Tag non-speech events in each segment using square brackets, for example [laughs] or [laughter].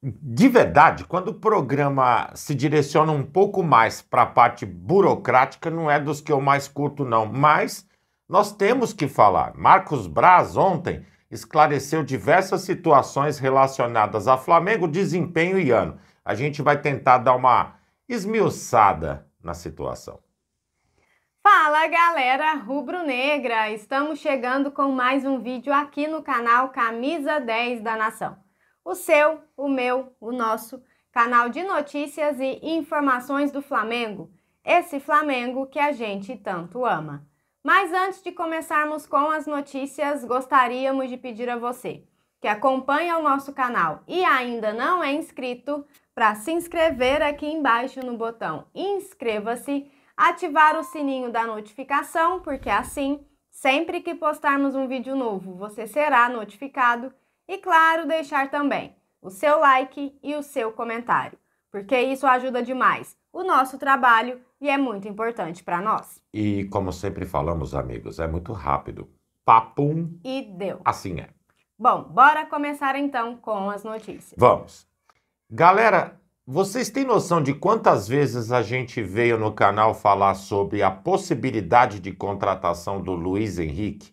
de verdade, quando o programa se direciona um pouco mais para a parte burocrática, não é dos que eu mais curto, não. Mas nós temos que falar. Marcos Braz, ontem, esclareceu diversas situações relacionadas a Flamengo, desempenho e ano. A gente vai tentar dar uma esmiuçada na situação. Fala galera rubro-negra! Estamos chegando com mais um vídeo aqui no canal Camisa 10 da Nação o seu, o meu, o nosso canal de notícias e informações do Flamengo, esse Flamengo que a gente tanto ama. Mas antes de começarmos com as notícias, gostaríamos de pedir a você que acompanha o nosso canal e ainda não é inscrito, para se inscrever aqui embaixo no botão inscreva-se, ativar o sininho da notificação, porque assim, sempre que postarmos um vídeo novo, você será notificado e claro, deixar também o seu like e o seu comentário, porque isso ajuda demais o nosso trabalho e é muito importante para nós. E como sempre falamos, amigos, é muito rápido. Papum e deu. Assim é. Bom, bora começar então com as notícias. Vamos. Galera, vocês têm noção de quantas vezes a gente veio no canal falar sobre a possibilidade de contratação do Luiz Henrique?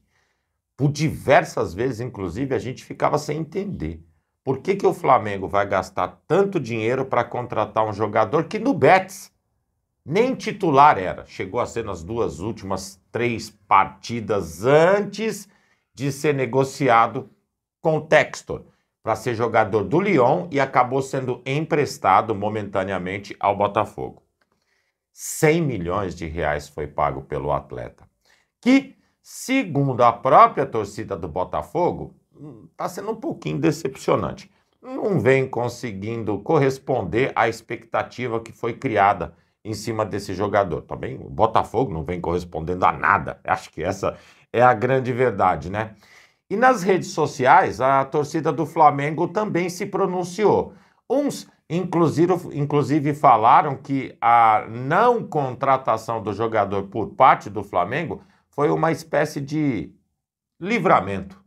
Por diversas vezes, inclusive, a gente ficava sem entender. Por que, que o Flamengo vai gastar tanto dinheiro para contratar um jogador que no Betis nem titular era? Chegou a ser nas duas últimas três partidas antes de ser negociado com o Textor para ser jogador do Lyon e acabou sendo emprestado momentaneamente ao Botafogo. 100 milhões de reais foi pago pelo atleta, que segundo a própria torcida do Botafogo, está hum, sendo um pouquinho decepcionante. Não vem conseguindo corresponder à expectativa que foi criada em cima desse jogador. Também o Botafogo não vem correspondendo a nada. Acho que essa é a grande verdade, né? E nas redes sociais, a torcida do Flamengo também se pronunciou. Uns, inclusive, inclusive falaram que a não contratação do jogador por parte do Flamengo foi uma espécie de livramento.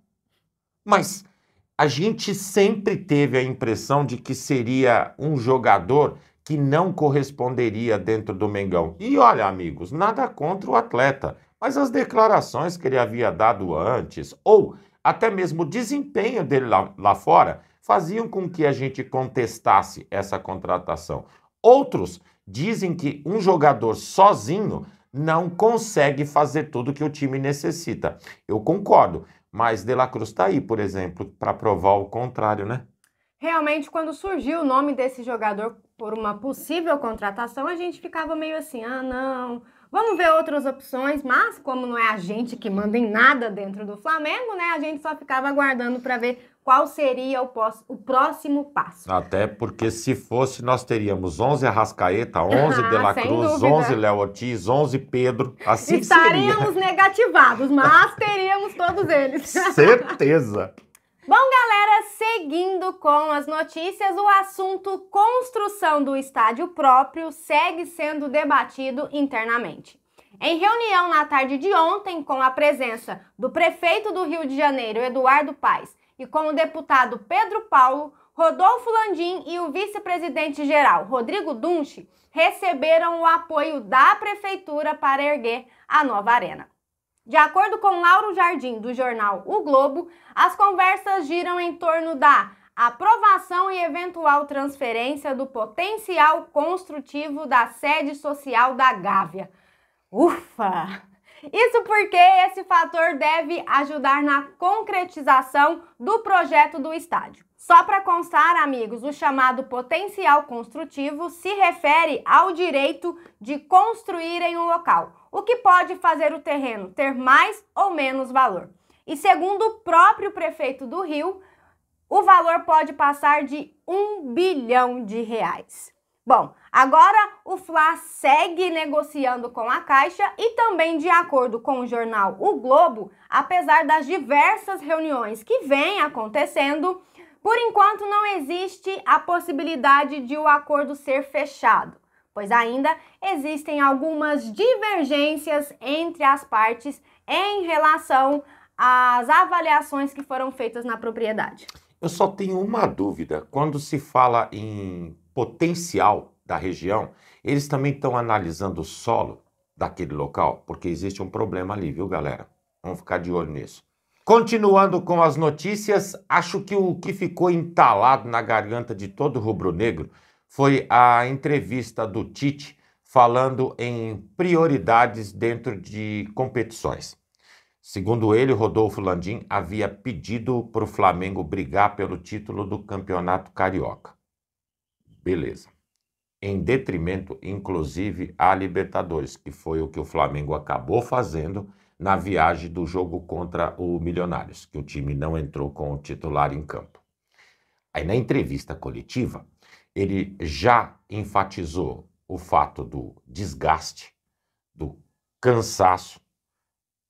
Mas a gente sempre teve a impressão de que seria um jogador que não corresponderia dentro do Mengão. E olha, amigos, nada contra o atleta, mas as declarações que ele havia dado antes, ou até mesmo o desempenho dele lá, lá fora, faziam com que a gente contestasse essa contratação. Outros dizem que um jogador sozinho não consegue fazer tudo que o time necessita. Eu concordo, mas De La Cruz está aí, por exemplo, para provar o contrário, né? Realmente, quando surgiu o nome desse jogador por uma possível contratação, a gente ficava meio assim: ah, não, Vamos ver outras opções, mas como não é a gente que manda em nada dentro do Flamengo, né? A gente só ficava aguardando para ver qual seria o, o, próximo passo. Até porque se fosse, nós teríamos 11 Arrascaeta, 11 [laughs] ah, De La Cruz, 11 Léo Ortiz, 11 Pedro, assim Estaríamos seria. [laughs] negativados, mas teríamos todos eles. Certeza. [laughs] Bom, galera, seguindo com as notícias, o assunto construção do estádio próprio segue sendo debatido internamente. Em reunião na tarde de ontem, com a presença do prefeito do Rio de Janeiro, Eduardo Paes, e com o deputado Pedro Paulo, Rodolfo Landim e o vice-presidente geral Rodrigo Dunche receberam o apoio da prefeitura para erguer a nova arena. De acordo com Lauro Jardim, do jornal O Globo, as conversas giram em torno da aprovação e eventual transferência do potencial construtivo da sede social da Gávea. Ufa! Isso porque esse fator deve ajudar na concretização do projeto do estádio. Só para constar, amigos, o chamado potencial construtivo se refere ao direito de construir em um local, o que pode fazer o terreno ter mais ou menos valor. E segundo o próprio prefeito do Rio, o valor pode passar de um bilhão de reais. Bom, Agora, o Fla segue negociando com a Caixa e também, de acordo com o jornal O Globo, apesar das diversas reuniões que vêm acontecendo, por enquanto não existe a possibilidade de o acordo ser fechado, pois ainda existem algumas divergências entre as partes em relação às avaliações que foram feitas na propriedade. Eu só tenho uma dúvida: quando se fala em potencial da região, eles também estão analisando o solo daquele local, porque existe um problema ali, viu, galera? Vamos ficar de olho nisso. Continuando com as notícias, acho que o que ficou entalado na garganta de todo rubro-negro foi a entrevista do Tite falando em prioridades dentro de competições. Segundo ele, Rodolfo Landim havia pedido para o Flamengo brigar pelo título do Campeonato Carioca. Beleza em detrimento, inclusive, à Libertadores, que foi o que o Flamengo acabou fazendo na viagem do jogo contra o Milionários, que o time não entrou com o titular em campo. Aí, na entrevista coletiva, ele já enfatizou o fato do desgaste, do cansaço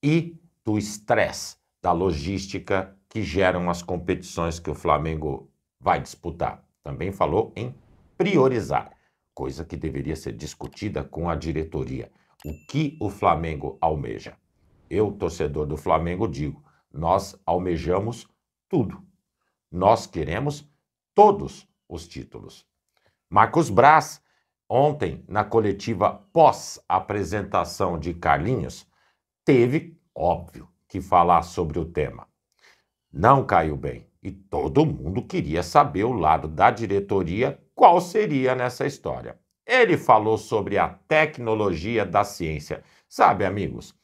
e do estresse da logística que geram as competições que o Flamengo vai disputar. Também falou em priorizar coisa que deveria ser discutida com a diretoria. O que o Flamengo almeja? Eu, torcedor do Flamengo, digo: nós almejamos tudo. Nós queremos todos os títulos. Marcos Braz, ontem, na coletiva pós-apresentação de Carlinhos, teve, óbvio, que falar sobre o tema. Não caiu bem e todo mundo queria saber o lado da diretoria qual seria nessa história. Ele falou sobre a tecnologia da ciência. Sabe, amigos,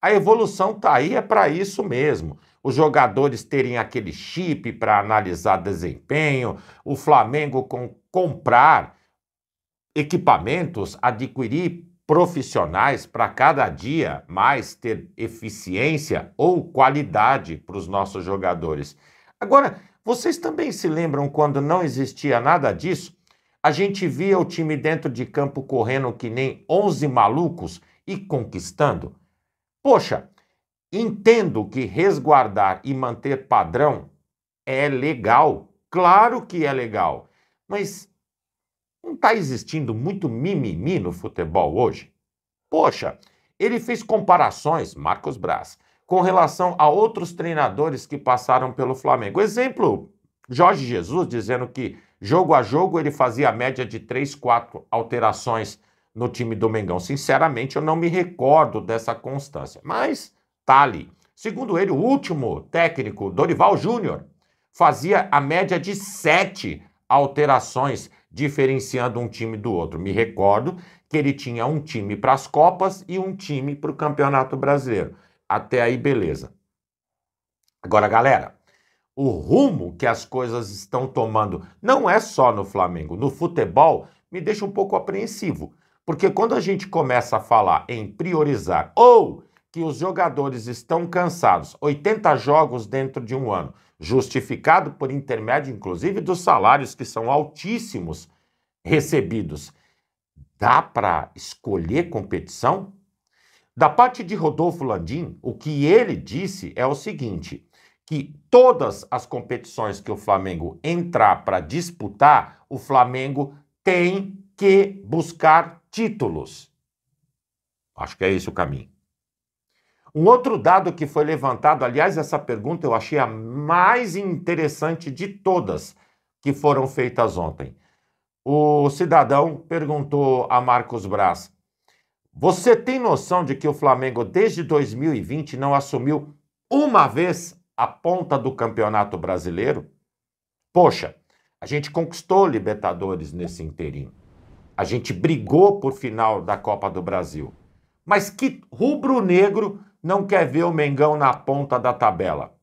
a evolução está aí é para isso mesmo. Os jogadores terem aquele chip para analisar desempenho, o Flamengo com, comprar equipamentos, adquirir profissionais para cada dia mais ter eficiência ou qualidade para os nossos jogadores. Agora, vocês também se lembram quando não existia nada disso? A gente via o time dentro de campo correndo que nem 11 malucos e conquistando. Poxa, entendo que resguardar e manter padrão é legal. Claro que é legal. Mas não está existindo muito mimimi no futebol hoje? Poxa, ele fez comparações, Marcos Braz, com relação a outros treinadores que passaram pelo Flamengo. Exemplo, Jorge Jesus dizendo que jogo a jogo ele fazia a média de 3, 4 alterações no time do Mengão. Sinceramente, eu não me recordo dessa constância, mas tá ali. Segundo ele, o último técnico, Dorival Júnior, fazia a média de 7 alterações diferenciando um time do outro. Me recordo que ele tinha um time para as Copas e um time para o Campeonato Brasileiro. Até aí, beleza. Agora, galera, o rumo que as coisas estão tomando, não é só no Flamengo, no futebol, me deixa um pouco apreensivo. Porque quando a gente começa a falar em priorizar ou que os jogadores estão cansados, 80 jogos dentro de um ano, justificado por intermédio, inclusive, dos salários que são altíssimos recebidos, dá para escolher competição? Da parte de Rodolfo Landim, o que ele disse é o seguinte: que todas as competições que o Flamengo entrar para disputar, o Flamengo tem que buscar títulos. Acho que é esse o caminho. Um outro dado que foi levantado, aliás, essa pergunta eu achei a mais interessante de todas que foram feitas ontem. O cidadão perguntou a Marcos Braz: Você tem noção de que o Flamengo, desde 2020, não assumiu uma vez a ponta do Campeonato Brasileiro. Poxa, a gente conquistou Libertadores nesse inteirinho. A gente brigou por final da Copa do Brasil. Mas que rubro-negro não quer ver o Mengão na ponta da tabela?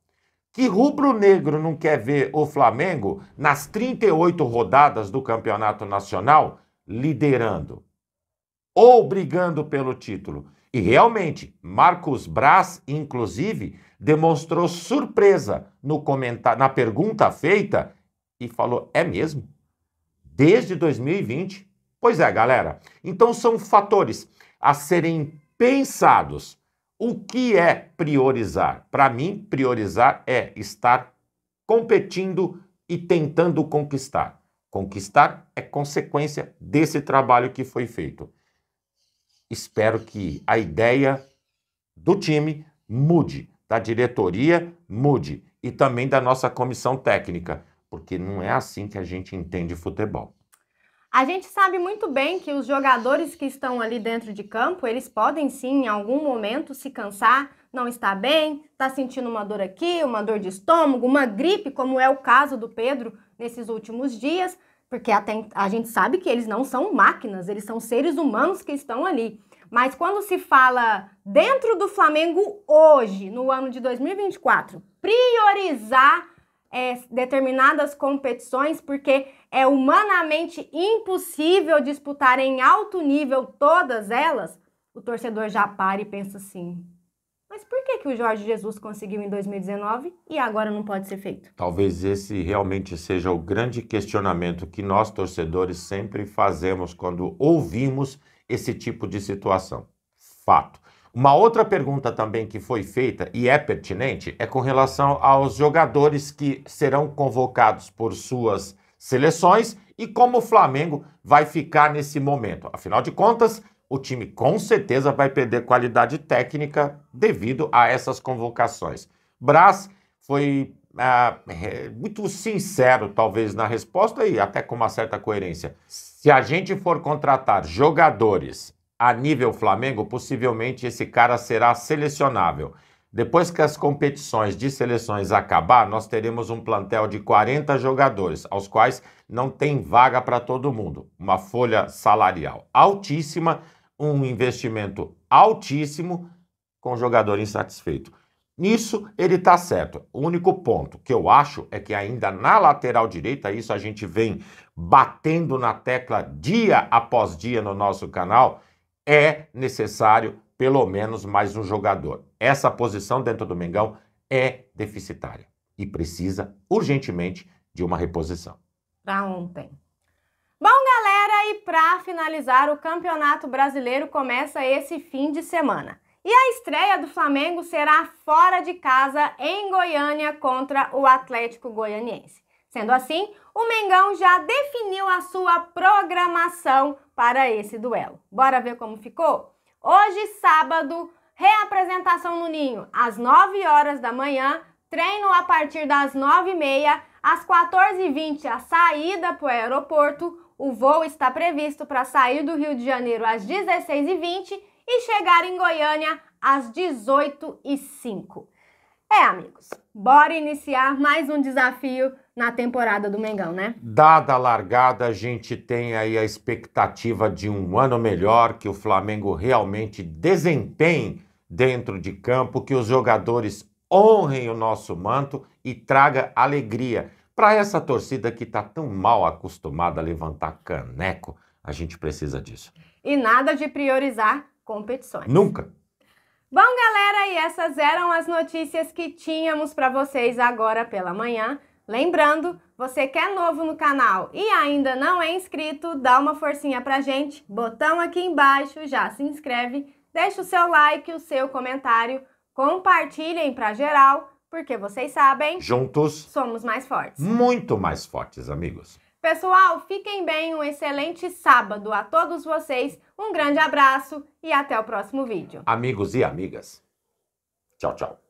Que rubro-negro não quer ver o Flamengo nas 38 rodadas do Campeonato Nacional liderando ou brigando pelo título? E realmente, Marcos Braz, inclusive, demonstrou surpresa no comentário, na pergunta feita e falou: "É mesmo? Desde 2020?" Pois é, galera. Então são fatores a serem pensados. O que é priorizar? Para mim, priorizar é estar competindo e tentando conquistar. Conquistar é consequência desse trabalho que foi feito espero que a ideia do time mude, da diretoria mude e também da nossa comissão técnica, porque não é assim que a gente entende futebol. A gente sabe muito bem que os jogadores que estão ali dentro de campo, eles podem sim, em algum momento, se cansar, não estar bem, está sentindo uma dor aqui, uma dor de estômago, uma gripe, como é o caso do Pedro nesses últimos dias. Porque até a gente sabe que eles não são máquinas, eles são seres humanos que estão ali. Mas quando se fala dentro do Flamengo hoje, no ano de 2024, priorizar é, determinadas competições, porque é humanamente impossível disputar em alto nível todas elas, o torcedor já para e pensa assim: mas por que, que o Jorge Jesus conseguiu em 2019 e agora não pode ser feito? Talvez esse realmente seja o grande questionamento que nós torcedores sempre fazemos quando ouvimos esse tipo de situação. Fato. Uma outra pergunta também que foi feita e é pertinente é com relação aos jogadores que serão convocados por suas seleções e como o Flamengo vai ficar nesse momento. Afinal de contas, o time com certeza vai perder qualidade técnica devido a essas convocações. Brás foi ah, muito sincero, talvez, na resposta e até com uma certa coerência. Se a gente for contratar jogadores a nível Flamengo, possivelmente esse cara será selecionável. Depois que as competições de seleções acabar, nós teremos um plantel de 40 jogadores, aos quais não tem vaga para todo mundo. Uma folha salarial altíssima, um investimento altíssimo com jogador insatisfeito. Nisso ele está certo. O único ponto que eu acho é que ainda na lateral direita, isso a gente vem batendo na tecla dia após dia no nosso canal, é necessário pelo menos mais um jogador. Essa posição dentro do Mengão é deficitária e precisa urgentemente de uma reposição. Para ontem e para finalizar, o Campeonato Brasileiro começa esse fim de semana. E a estreia do Flamengo será fora de casa em Goiânia contra o Atlético Goianiense. Sendo assim, o Mengão já definiu a sua programação para esse duelo. Bora ver como ficou? Hoje, sábado, reapresentação no Ninho às 9 horas da manhã, treino a partir das 9h30, às 14h20 a saída para o aeroporto, o voo está previsto para sair do Rio de Janeiro às 16h20 e chegar em Goiânia às 18h05. É, amigos, bora iniciar mais um desafio na temporada do Mengão, né? Dada a largada, a gente tem aí a expectativa de um ano melhor, que o Flamengo realmente desempenhe dentro de campo, que os jogadores honrem o nosso manto e traga alegria. Para essa torcida que está tão mal acostumada a levantar caneco, a gente precisa disso. E nada de priorizar competições. Nunca. Bom, galera, e essas eram as notícias que tínhamos para vocês agora pela manhã. Lembrando, você que é novo no canal e ainda não é inscrito, dá uma forcinha pra gente. Botão aqui embaixo, já se inscreve, deixa o seu like, o seu comentário, compartilhem para geral porque vocês sabem, juntos somos mais fortes. Muito mais fortes, amigos. Pessoal, fiquem bem, um excelente sábado a todos vocês, um grande abraço e até o próximo vídeo. Amigos e amigas, tchau, tchau.